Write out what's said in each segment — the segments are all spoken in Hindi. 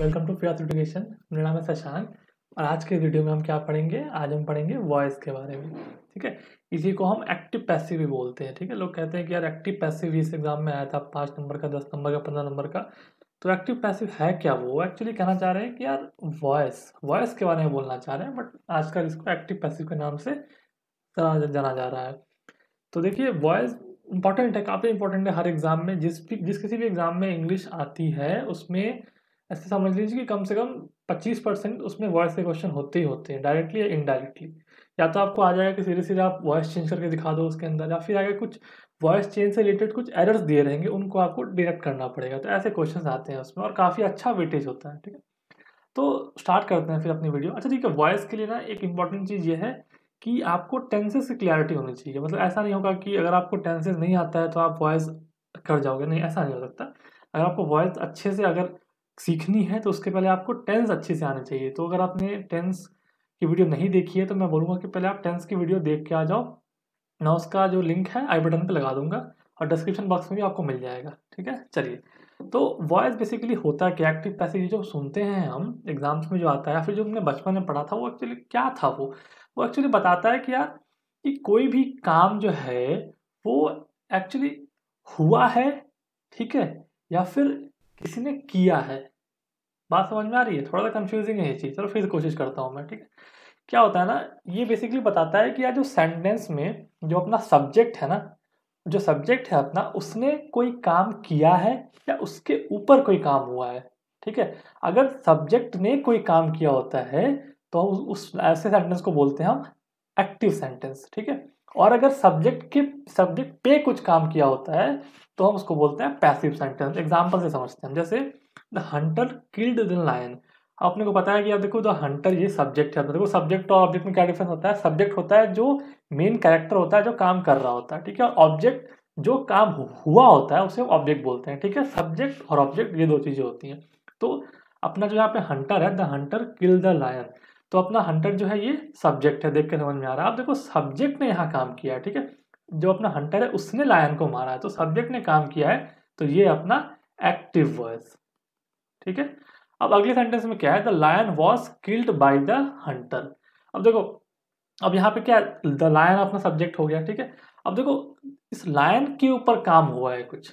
वेलकम टू प्यार एजुकेशन मेरा नाम है शशांक और आज के वीडियो में हम क्या पढ़ेंगे आज हम पढ़ेंगे वॉइस के बारे में ठीक है इसी को हम एक्टिव पैसिव भी बोलते हैं ठीक है लोग कहते हैं कि यार एक्टिव पैसिव इस एग्जाम में आया था पाँच नंबर का दस नंबर का पंद्रह नंबर का तो एक्टिव पैसिव है क्या वो एक्चुअली कहना चाह रहे हैं कि यार वॉइस वॉइस के बारे में बोलना चाह रहे हैं बट आजकल इसको एक्टिव पैसिव के नाम से जाना जा रहा है तो देखिए वॉइस इंपॉर्टेंट है काफ़ी इंपॉर्टेंट है हर एग्ज़ाम में जिस भी जिस किसी भी एग्ज़ाम में इंग्लिश आती है उसमें ऐसे समझ लीजिए कि कम से कम 25 परसेंट उसमें वॉइस के क्वेश्चन होते ही होते हैं डायरेक्टली या इनडायरेक्टली या तो आपको आ जाएगा कि सीधे सीधे आप वॉइस चेंज करके दिखा दो उसके अंदर या फिर आगे कुछ वॉइस चेंज से रिलेटेड कुछ एरर्स दिए रहेंगे उनको आपको डिटेक्ट करना पड़ेगा तो ऐसे क्वेश्चन आते हैं उसमें और काफ़ी अच्छा वेटेज होता है ठीक है तो स्टार्ट करते हैं फिर अपनी वीडियो अच्छा ठीक है वॉइस के लिए ना एक इंपॉर्टेंट चीज़ ये है कि आपको टेंसेज की क्लैरिटी होनी चाहिए मतलब ऐसा नहीं होगा कि अगर आपको टेंसेज नहीं आता है तो आप वॉइस कर जाओगे नहीं ऐसा नहीं हो सकता अगर आपको वॉइस अच्छे से अगर सीखनी है तो उसके पहले आपको टेंस अच्छे से आने चाहिए तो अगर आपने टेंस की वीडियो नहीं देखी है तो मैं बोलूँगा कि पहले आप टेंस की वीडियो देख के आ जाओ मैं उसका जो लिंक है आई बटन पर लगा दूंगा और डिस्क्रिप्शन बॉक्स में भी आपको मिल जाएगा ठीक है चलिए तो वॉइस बेसिकली होता है कि एक्टिव पैसेज जो सुनते हैं हम एग्जाम्स में जो आता है या फिर जो हमने बचपन में पढ़ा था वो एक्चुअली क्या था वो वो एक्चुअली बताता है कि यार कि कोई भी काम जो है वो एक्चुअली हुआ है ठीक है या फिर किसी ने किया है बात समझ में आ रही है थोड़ा सा कंफ्यूजिंग है ये चीज़ चलो फिर कोशिश करता हूँ मैं ठीक है क्या होता है ना ये बेसिकली बताता है कि यार जो सेंटेंस में जो अपना सब्जेक्ट है ना जो सब्जेक्ट है अपना उसने कोई काम किया है या उसके ऊपर कोई काम हुआ है ठीक है अगर सब्जेक्ट ने कोई काम किया होता है तो उस ऐसे सेंटेंस को बोलते हैं हम एक्टिव सेंटेंस ठीक है और अगर सब्जेक्ट के सब्जेक्ट पे कुछ काम किया होता है तो हम उसको बोलते हैं पैसिव सेंटेंस एग्जाम्पल से समझते हैं जैसे the hunter killed the lion अपने को पता है कि आप देखो द हंटर ये सब्जेक्ट है देखो सब्जेक्ट और ऑब्जेक्ट में क्या डिफरेंस होता है सब्जेक्ट होता है जो मेन कैरेक्टर होता है जो काम कर रहा होता है ठीक है और ऑब्जेक्ट जो काम हुआ होता है उसे ऑब्जेक्ट बोलते हैं ठीक है सब्जेक्ट और ऑब्जेक्ट ये दो चीज़ें होती हैं तो अपना जो यहाँ पे हंटर है the hunter kill the lion तो अपना हंटर जो है ये सब्जेक्ट है देख के समझ में आ रहा है आप देखो सब्जेक्ट ने यहाँ काम किया है ठीक है जो अपना हंटर है उसने लायन को मारा है तो सब्जेक्ट ने काम किया है तो ये अपना एक्टिव वर्स ठीक है अब अगले सेंटेंस में क्या है the lion was killed by the hunter अब देखो अब यहाँ पे क्या द लायन अपना सब्जेक्ट हो गया ठीक है अब देखो इस लायन के ऊपर काम हुआ है कुछ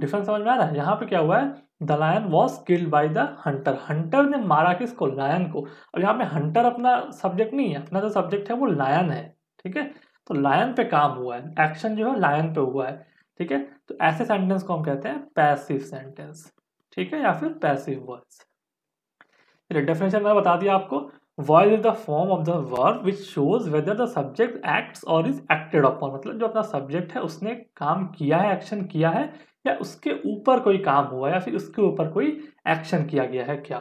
डिफरेंस समझ में आ रहा है यहाँ पे क्या हुआ है the lion was killed by the hunter hunter ने मारा किसको लायन को अब यहाँ पे हंटर अपना सब्जेक्ट नहीं है अपना जो सब्जेक्ट है वो लायन है ठीक है तो लायन पे काम हुआ है एक्शन जो है लायन पे हुआ है ठीक है तो ऐसे सेंटेंस को हम कहते हैं पैसिव सेंटेंस ठीक है या फिर पैसिव वर्ड्स चलिए डेफिनेशन मैंने बता दिया आपको voice is the form of the verb which shows whether the subject acts और इज एक्टेड अपॉन मतलब जो अपना सब्जेक्ट है उसने काम किया है एक्शन किया है या उसके ऊपर कोई काम हुआ या फिर उसके ऊपर कोई एक्शन किया गया है क्या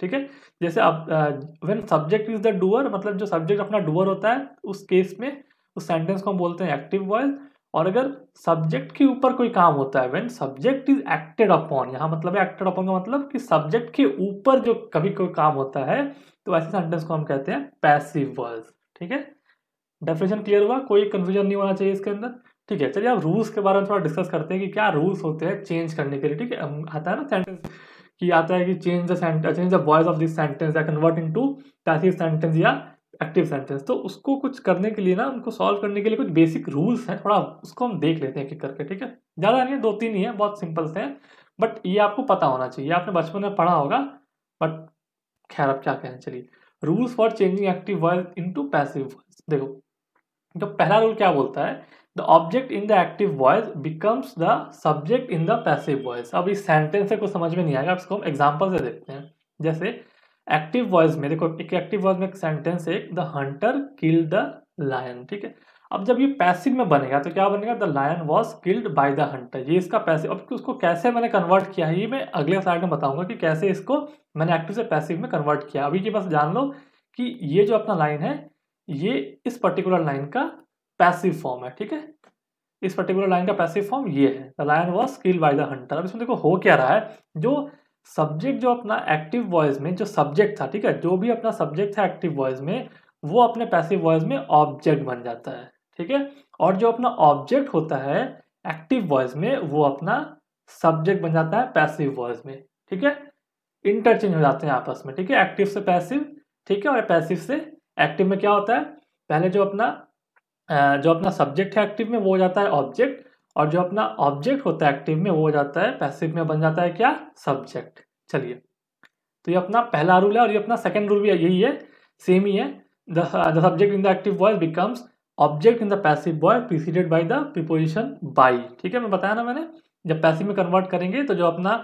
ठीक है जैसे अब when subject is the doer मतलब जो सब्जेक्ट अपना डूअर होता है उस केस में उस सेंटेंस को हम बोलते हैं एक्टिव वॉइस और अगर सब्जेक्ट के ऊपर कोई काम होता है when subject is acted upon यहाँ मतलब है एक्टेड अपॉन का मतलब कि सब्जेक्ट के ऊपर जो कभी कोई काम होता है तो ऐसे सेंटेंस को हम कहते हैं पैसिव वॉइस ठीक है डेफिनेशन क्लियर हुआ कोई कन्फ्यूजन नहीं होना चाहिए इसके अंदर ठीक है चलिए आप रूल्स के बारे में थोड़ा डिस्कस करते हैं कि क्या रूल्स होते हैं चेंज करने के लिए ठीक है आता है ना सेंटेंस कि आता है कि change the sentence change the voice of this sentence या convert into passive sentence या एक्टिव सेंटेंस तो उसको कुछ करने के लिए ना उनको सॉल्व करने के लिए कुछ बेसिक रूल्स हैं थोड़ा उसको हम देख लेते हैं एक करके ठीक है ज़्यादा नहीं है दो तीन ही है बहुत सिंपल से हैं बट ये आपको पता होना चाहिए आपने बचपन में पढ़ा होगा बट खैर अब क्या कहें चलिए rules for changing active word into passive देखो जो पहला रूल क्या बोलता है the object in the active voice becomes the subject in the passive voice अब इस सेंटेंस से कुछ समझ में नहीं आएगा इसको हम एग्जाम्पल से देखते हैं जैसे एक्टिव वॉयस में देखो एक एक्टिव वॉयस में एक सेंटेंस है the hunter kill the lion ठीक है अब जब ये पैसिव में बनेगा तो क्या बनेगा the lion was killed by the hunter ये इसका पैसिव अब उसको कैसे मैंने कन्वर्ट किया है ये मैं अगले साइड में बताऊंगा कि कैसे इसको मैंने एक्टिव से पैसिव में कन्वर्ट किया अभी ये बस जान लो कि ये जो अपना लाइन है ये इस पर्टिकुलर लाइन का पैसिव फॉर्म है ठीक है इस पर्टिकुलर लाइन का पैसिव फॉर्म ये है the lion was kill by the hunter अब इसमें देखो हो क्या रहा है जो सब्जेक्ट जो अपना एक्टिव वॉइस में जो सब्जेक्ट था ठीक है जो भी अपना सब्जेक्ट था एक्टिव वॉइस में वो अपने पैसिव वॉइस में ऑब्जेक्ट बन जाता है ठीक है और जो अपना ऑब्जेक्ट होता है एक्टिव वॉइस में वो अपना सब्जेक्ट बन जाता है पैसिव वॉइस में ठीक है इंटरचेंज हो जाते हैं आपस में ठीक है एक्टिव से पैसिव ठीक है और पैसिव से एक्टिव में क्या होता है पहले जो अपना जो अपना सब्जेक्ट है एक्टिव में वो हो जाता है ऑब्जेक्ट और जो अपना ऑब्जेक्ट होता है एक्टिव में वो हो जाता है पैसिव में बन जाता है क्या सब्जेक्ट चलिए तो ये अपना पहला रूल है और ये अपना सेकेंड रूल भी यही है सेम ही है the subject in the active boy becomes object in the passive voice preceded by the preposition by ठीक है मैं बताया ना मैंने जब पैसिव में कन्वर्ट करेंगे तो जो अपना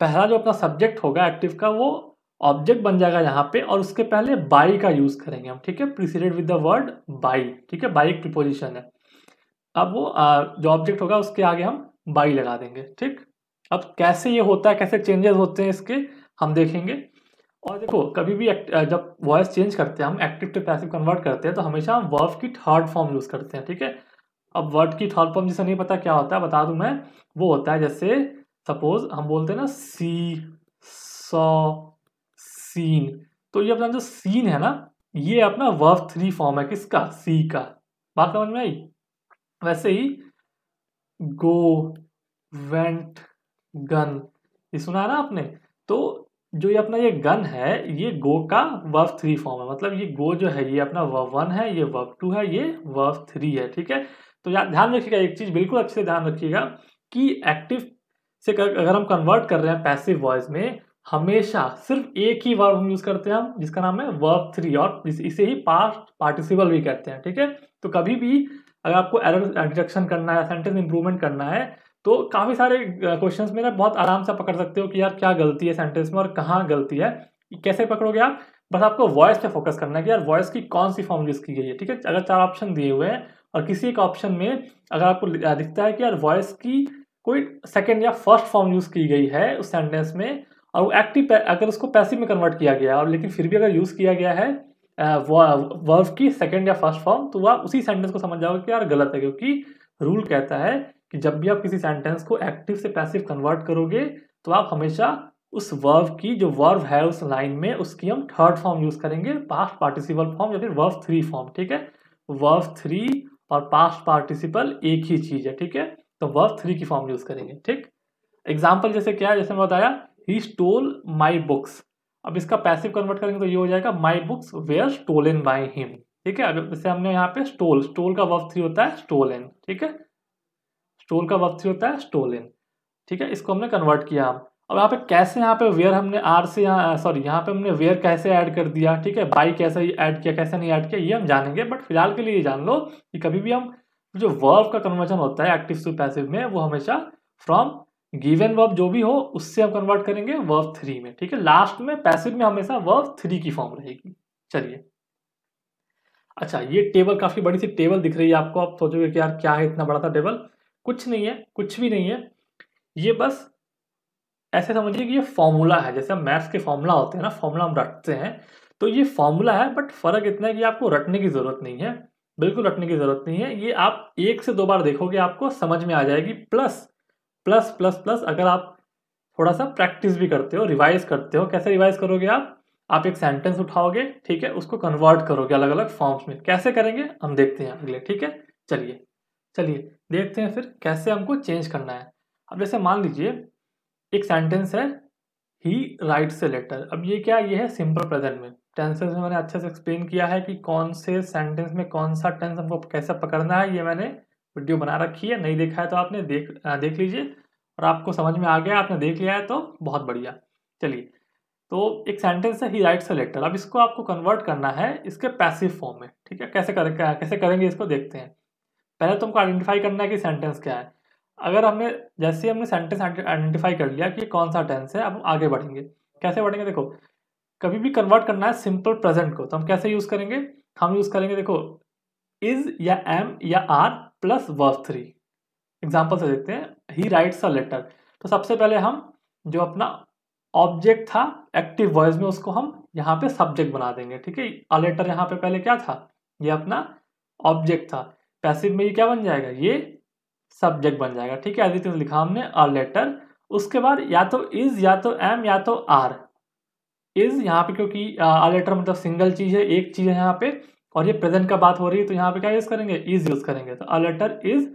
पहला जो अपना सब्जेक्ट होगा एक्टिव का वो ऑब्जेक्ट बन जाएगा यहाँ पे और उसके पहले बाई का यूज करेंगे हम ठीक है preceded with the word by ठीक है बाई एक प्रिपोजिशन है अब वो जो ऑब्जेक्ट होगा उसके आगे हम बाई लगा देंगे ठीक अब कैसे ये होता है कैसे चेंजेस होते हैं इसके हम देखेंगे और देखो कभी भी जब वॉइस चेंज करते हैं हम एक्टिव टू पैसिव कन्वर्ट करते हैं तो हमेशा हम वर्ब की थर्ड फॉर्म यूज़ करते हैं ठीक है अब वर्ड की थर्ड फॉर्म जिसे नहीं पता क्या होता है बता दूं मैं वो होता है जैसे सपोज हम बोलते हैं ना सी सौ सीन तो ये अपना जो सीन है ना ये अपना वर्ब थ्री फॉर्म है किसका सी का बात समझ में आई वैसे ही गो वेंट गन ये सुना ना आपने तो जो ये अपना ये गन है ये गो का वर्ब थ्री फॉर्म है मतलब ये गो जो है ये अपना वर्ब वन है ये वर्ब टू है ये वर्ब थ्री है ठीक है तो याद ध्यान रखिएगा एक चीज़ बिल्कुल अच्छे से ध्यान रखिएगा कि एक्टिव से कर, अगर हम कन्वर्ट कर रहे हैं पैसिव वॉइस में हमेशा सिर्फ एक ही वर्ब हम यूज करते हैं हम जिसका नाम है वर्ब थ्री और इसे ही पास्ट पार्टिसिपल भी कहते हैं ठीक है तो कभी भी अगर आपको एरर डिटेक्शन करना है सेंटेंस इंप्रूवमेंट करना है तो काफ़ी सारे क्वेश्चंस में ना बहुत आराम से पकड़ सकते हो कि यार क्या गलती है सेंटेंस में और कहाँ गलती है कैसे पकड़ोगे आप बस आपको वॉइस पे फोकस करना है कि यार वॉइस की कौन सी फॉर्म यूज़ की गई है ठीक है अगर चार ऑप्शन दिए हुए हैं और किसी एक ऑप्शन में अगर आपको दिखता है कि यार वॉइस की कोई सेकेंड या फर्स्ट फॉर्म यूज़ की गई है उस सेंटेंस में और वो एक्टिव अगर उसको पैसिव में कन्वर्ट किया गया और लेकिन फिर भी अगर यूज़ किया गया है वर्ब की सेकेंड या फर्स्ट फॉर्म तो आप उसी सेंटेंस को समझ जाओगे कि यार गलत है क्योंकि रूल कहता है कि जब भी आप किसी सेंटेंस को एक्टिव से पैसिव कन्वर्ट करोगे तो आप हमेशा उस वर्व की जो वर्व है उस लाइन में उसकी हम थर्ड फॉर्म यूज़ करेंगे पास्ट पार्टिसिपल फॉर्म या फिर वर्व थ्री फॉर्म ठीक है वर्व थ्री और पास्ट पार्टिसिपल एक ही चीज़ है ठीक है तो वर्व थ्री की फॉर्म यूज़ करेंगे ठीक एग्जाम्पल जैसे क्या है जैसे मैं बताया ही स्टोल माई बुक्स अब इसका पैसिव कन्वर्ट करेंगे तो ये हो जाएगा my books were in by him ठीक है अब जैसे हमने यहाँ पे स्टोल स्टोल का वर्ब थ्री होता है स्टोल इन ठीक है स्टोल का वर्ब थ्री होता है स्टोल इन ठीक है इसको हमने कन्वर्ट किया हम अब यहाँ पे कैसे यहाँ पे वेयर हमने आर से यहाँ सॉरी यहाँ पे हमने वेयर कैसे ऐड कर दिया ठीक है बाई कैसे ऐड किया कैसे नहीं ऐड किया ये हम जानेंगे बट फिलहाल के लिए ये जान लो कि कभी भी हम जो वर्ब का कन्वर्जन होता है एक्टिव टू पैसिव में वो हमेशा फ्रॉम गिवन वर्ब जो भी हो उससे हम कन्वर्ट करेंगे वर्ब थ्री में ठीक है लास्ट में पैसिव में हमेशा वर्ब थ्री की फॉर्म रहेगी चलिए अच्छा ये टेबल काफी बड़ी सी टेबल दिख रही है आपको आप सोचोगे कि यार क्या है इतना बड़ा सा टेबल कुछ नहीं है कुछ भी नहीं है ये बस ऐसे समझिए कि ये फॉर्मूला है जैसे हम मैथ्स के फॉर्मूला होते हैं ना फॉर्मूला हम रटते हैं तो ये फॉर्मूला है बट फर्क इतना है कि आपको रटने की जरूरत नहीं है बिल्कुल रटने की जरूरत नहीं है ये आप एक से दो बार देखोगे आपको समझ में आ जाएगी प्लस प्लस प्लस प्लस अगर आप थोड़ा सा प्रैक्टिस भी करते हो रिवाइज करते हो कैसे रिवाइज करोगे आप आप एक सेंटेंस उठाओगे ठीक है उसको कन्वर्ट करोगे अलग अलग फॉर्म्स में कैसे करेंगे हम देखते हैं अगले ठीक है चलिए चलिए देखते हैं फिर कैसे हमको चेंज करना है अब जैसे मान लीजिए एक सेंटेंस है ही राइट से लेटर अब ये क्या ये है सिंपल प्रेजेंट में टेंसेस में मैंने अच्छे से एक्सप्लेन किया है कि कौन से सेंटेंस में कौन सा टेंस हमको कैसे पकड़ना है ये मैंने वीडियो बना रखी है नहीं देखा है तो आपने देख देख लीजिए और आपको समझ में आ गया आपने देख लिया है तो बहुत बढ़िया चलिए तो एक सेंटेंस है ही राइट्स अ लेटर अब इसको आपको कन्वर्ट करना है इसके पैसिव फॉर्म में ठीक है कैसे करें कैसे करेंगे इसको देखते हैं पहले तो हमको आइडेंटिफाई करना है कि सेंटेंस क्या है अगर हमने जैसे हमने सेंटेंस आइडेंटिफाई कर लिया कि कौन सा टेंस है अब आगे बढ़ेंगे कैसे बढ़ेंगे देखो कभी भी कन्वर्ट करना है सिंपल प्रेजेंट को तो हम कैसे यूज़ करेंगे हम यूज़ करेंगे देखो इज या एम या are plus verbs three example से देखते हैं ही राइट्स अ लेटर तो सबसे पहले हम जो अपना ऑब्जेक्ट था एक्टिव वॉइस में उसको हम यहाँ पे सब्जेक्ट बना देंगे ठीक है अ लेटर यहाँ पे पहले क्या था ये अपना ऑब्जेक्ट था पैसिव में ये क्या बन जाएगा ये सब्जेक्ट बन जाएगा ठीक है आदित्य लिखा हमने अ लेटर उसके बाद या तो इज या तो एम या तो आर इज यहाँ पे क्योंकि अ लेटर मतलब सिंगल चीज है एक चीज है यहाँ पे और ये प्रेजेंट का बात हो रही है तो यहाँ पे क्या यूज़ करेंगे इज यूज़ करेंगे तो अ इज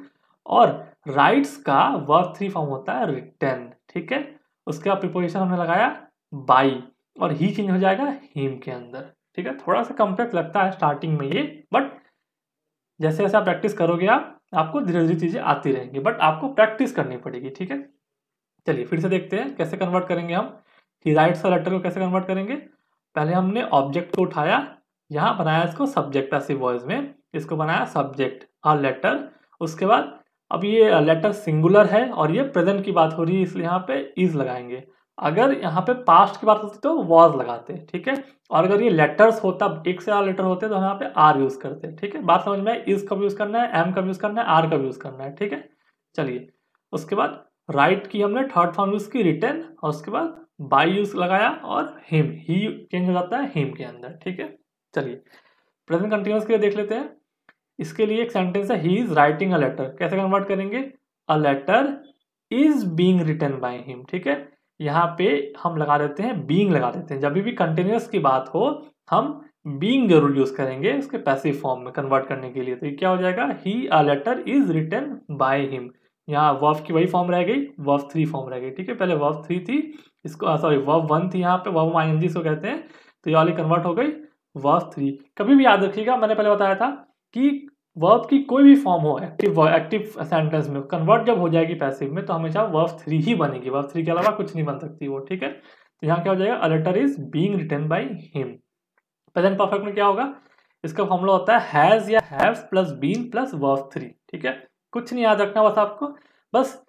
और राइट्स का वर्ब थ्री फॉर्म होता है रिटर्न ठीक है उसके बाद प्रिपोजिशन हमने लगाया बाई और ही चेंज हो जाएगा हिम के अंदर ठीक है थोड़ा सा कम्प्लेक्स लगता है स्टार्टिंग में ये बट जैसे जैसे आप प्रैक्टिस करोगे आप आपको धीरे धीरे चीज़ें आती रहेंगी बट आपको प्रैक्टिस करनी पड़ेगी ठीक है चलिए फिर से देखते हैं कैसे कन्वर्ट करेंगे हम ही राइट्स और लेटर को कैसे कन्वर्ट करेंगे पहले हमने ऑब्जेक्ट को उठाया यहाँ बनाया इसको सब्जेक्ट ऐसी वॉइस में इसको बनाया सब्जेक्ट अ लेटर उसके बाद अब ये लेटर सिंगुलर है और ये प्रेजेंट की बात हो रही है इसलिए यहाँ पे इज लगाएंगे अगर यहाँ पे पास्ट की बात होती तो वॉज लगाते ठीक है और अगर ये लेटर्स होता एक से आर लेटर होते तो यहाँ पे आर यूज करते ठीक है बात समझ में इज कब यूज करना है एम कब यूज करना है आर कब यूज करना है ठीक है चलिए उसके बाद राइट की हमने थर्ड फॉर्म यूज की रिटर्न और उसके बाद बाई यूज लगाया और हिम ही चेंज हो जाता है हिम के अंदर ठीक है चलिए प्रेजेंट कंटिन्यूस के लिए देख लेते हैं इसके लिए एक सेंटेंस है he is writing a letter कैसे कन्वर्ट करेंगे a letter is being written by him ठीक है यहाँ पे हम लगा देते हैं बींग लगा देते हैं जब भी कंटिन्यूस की बात हो हम बींग जरूर यूज करेंगे उसके पैसिव फॉर्म में कन्वर्ट करने के लिए तो ये क्या हो जाएगा he a letter is written by him यहाँ वर्फ की वही फॉर्म रह गई वर्फ थ्री फॉर्म रह गई ठीक है पहले वर्फ थ्री थी इसको सॉरी वर्फ वन थी यहाँ पे वर्फ आई एन जी इसको कहते हैं तो ये वाली कन्वर्ट हो गई वर्ब थ्री कभी भी याद रखिएगा मैंने पहले बताया था कि वर्ब की कोई भी फॉर्म हो एक्टिव एक्टिव सेंटेंस में कन्वर्ट जब हो जाएगी पैसिव में तो हमेशा वर्ब थ्री ही बनेगी वर्ब थ्री के अलावा कुछ नहीं बन सकती वो ठीक है तो यहाँ क्या हो जाएगा a letter is being written by him present perfect में क्या होगा इसका फॉर्मूला होता है हैज या haves plus been plus verb three ठीक है कुछ नहीं याद रखना बस आपको बस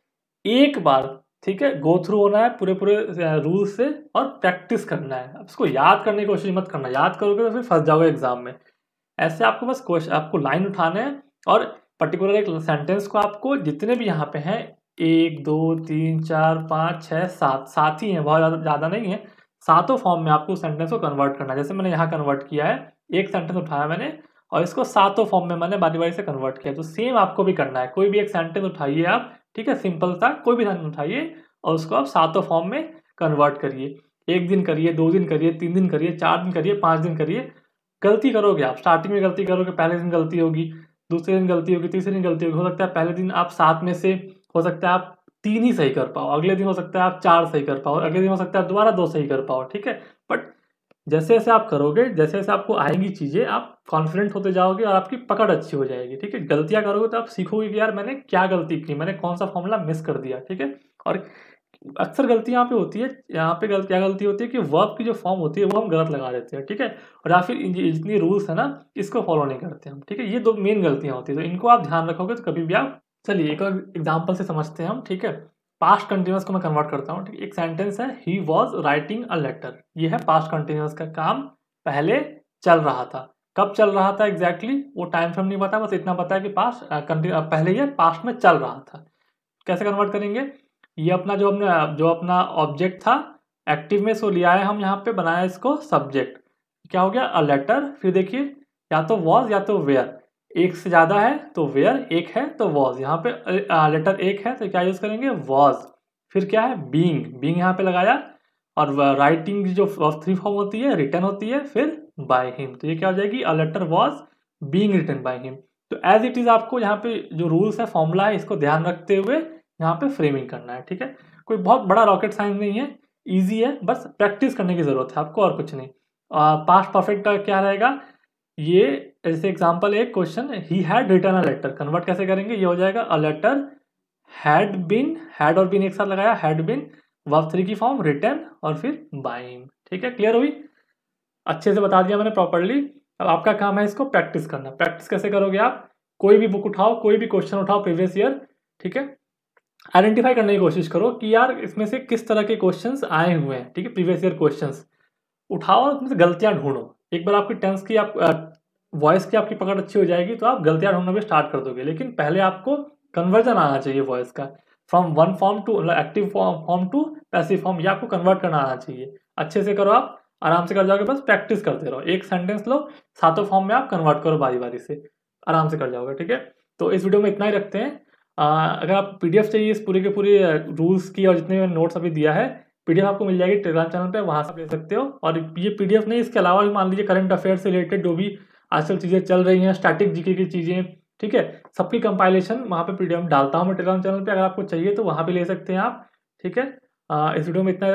एक बार ठीक है गो थ्रू होना है पूरे पूरे रूल से और प्रैक्टिस करना है अब इसको याद करने की कोशिश मत करना याद करोगे तो फिर फंस जाओगे एग्जाम में ऐसे आपको बस क्वेश्चन आपको लाइन उठाने हैं और पर्टिकुलर एक सेंटेंस को आपको जितने भी यहाँ पे हैं एक दो तीन चार पाँच छः सात सात ही हैं बहुत ज़्यादा ज़्यादा नहीं है सातों फॉर्म में आपको उस सेंटेंस को कन्वर्ट करना है जैसे मैंने यहाँ कन्वर्ट किया है एक सेंटेंस उठाया मैंने और इसको सातों फॉर्म में मैंने बारी बारी से कन्वर्ट किया तो सेम आपको भी करना है कोई भी एक सेंटेंस उठाइए आप ठीक है सिंपल सा कोई भी धन उठाइए और उसको आप सातों फॉर्म में कन्वर्ट करिए एक दिन करिए दो दिन करिए तीन दिन करिए चार दिन करिए पाँच दिन करिए गलती करोगे आप स्टार्टिंग में गलती करोगे पहले दिन गलती होगी दूसरे दिन गलती होगी तीसरे दिन गलती होगी हो सकता है पहले दिन आप सात में से हो सकता है आप तीन ही सही कर पाओ अगले दिन हो सकता है आप चार सही कर पाओ अगले दिन हो सकता है दोबारा दो सही कर पाओ ठीक है बट जैसे जैसे आप करोगे जैसे जैसे आपको आएंगी चीज़ें आप कॉन्फिडेंट होते जाओगे और आपकी पकड़ अच्छी हो जाएगी ठीक है गलतियाँ करोगे तो आप सीखोगे कि यार मैंने क्या गलती की मैंने कौन सा फॉर्मूला मिस कर दिया ठीक है और अक्सर गलती यहाँ पे होती है यहाँ पे गलत क्या गलती होती है कि वर्ब की जो फॉर्म होती है वो हम गलत लगा देते हैं ठीक है और या फिर जितनी रूल्स है ना इसको फॉलो नहीं करते हम ठीक है ये दो मेन गलतियाँ होती है तो इनको आप ध्यान रखोगे तो कभी भी आप चलिए एक एग्जाम्पल से समझते हैं हम ठीक है पास्ट कंटिन्यूस को मैं कन्वर्ट करता हूँ एक सेंटेंस है he was writing a letter ये है पास्ट कंटिन्यूस का काम पहले चल रहा था कब चल रहा था एग्जैक्टली exactly, वो टाइम फ्रेम नहीं पता बस इतना पता है कि पास्ट पहले ये पास्ट में चल रहा था कैसे कन्वर्ट करेंगे ये अपना जो हमने जो अपना ऑब्जेक्ट था एक्टिव में सो लिया है हम यहाँ पे बनाया इसको सब्जेक्ट क्या हो गया अ लेटर फिर देखिए या तो वॉज या तो वेयर एक से ज़्यादा है तो वेयर एक है तो वॉज यहाँ पे लेटर एक है तो क्या यूज़ करेंगे वॉज फिर क्या है बींग बींग यहाँ पे लगाया और राइटिंग जो थ्री फॉर्म होती है रिटर्न होती है फिर बाय हिम तो ये क्या हो जाएगी a letter was being written by him तो एज इट इज़ आपको यहाँ पे जो रूल्स है फॉर्मूला है इसको ध्यान रखते हुए यहाँ पे फ्रेमिंग करना है ठीक है कोई बहुत बड़ा रॉकेट साइंस नहीं है ईजी है बस प्रैक्टिस करने की ज़रूरत है आपको और कुछ नहीं पास्ट परफेक्ट का क्या रहेगा ये जैसे एग्जाम्पल एक question he had written a letter convert कैसे करेंगे ये हो जाएगा a letter had been had और बिन एक साथ लगाया हैड बिन वर्ब थ्री की फॉर्म रिटर्न और फिर बाइम ठीक है क्लियर हुई अच्छे से बता दिया मैंने प्रॉपरली अब आपका काम है इसको प्रैक्टिस करना प्रैक्टिस कैसे करोगे आप कोई भी बुक उठाओ कोई भी क्वेश्चन उठाओ प्रीवियस ईयर ठीक है आइडेंटिफाई करने की कोशिश करो कि यार इसमें से किस तरह के क्वेश्चंस आए हुए हैं ठीक है प्रीवियस ईयर क्वेश्चंस उठाओ उसमें से गलतियां ढूंढो एक बार आपकी टेंस की आप वॉइस की आपकी पकड़ अच्छी हो जाएगी तो आप गलतियाँ ढूंढना भी स्टार्ट कर दोगे लेकिन पहले आपको कन्वर्जन आना चाहिए वॉइस का from one form to active form to passive form ये आपको कन्वर्ट करना आना चाहिए अच्छे से करो आप आराम से कर जाओगे बस प्रैक्टिस करते रहो एक सेंटेंस लो सातों फॉर्म में आप कन्वर्ट करो बारी बारी से आराम से कर जाओगे ठीक है तो इस वीडियो में इतना ही रखते हैं आ, अगर आप पीडीएफ चाहिए इस पूरे के पूरे रूल्स की और जितने नोट्स अभी दिया है पीडीएफ आपको मिल जाएगी टेलीग्राम चैनल पे वहाँ से आप ले सकते हो और ये पीडीएफ नहीं इसके अलावा भी मान लीजिए करंट अफेयर से रिलेटेड जो भी आजकल चीज़ें चल रही हैं स्टैटिक जीके की चीज़ें ठीक है सबकी कंपाइलेशन वहाँ पे पीडीएफ डालता हूँ मैं टेलीग्राम चैनल पर अगर आपको चाहिए तो वहाँ भी ले सकते हैं आप ठीक है इस वीडियो में इतना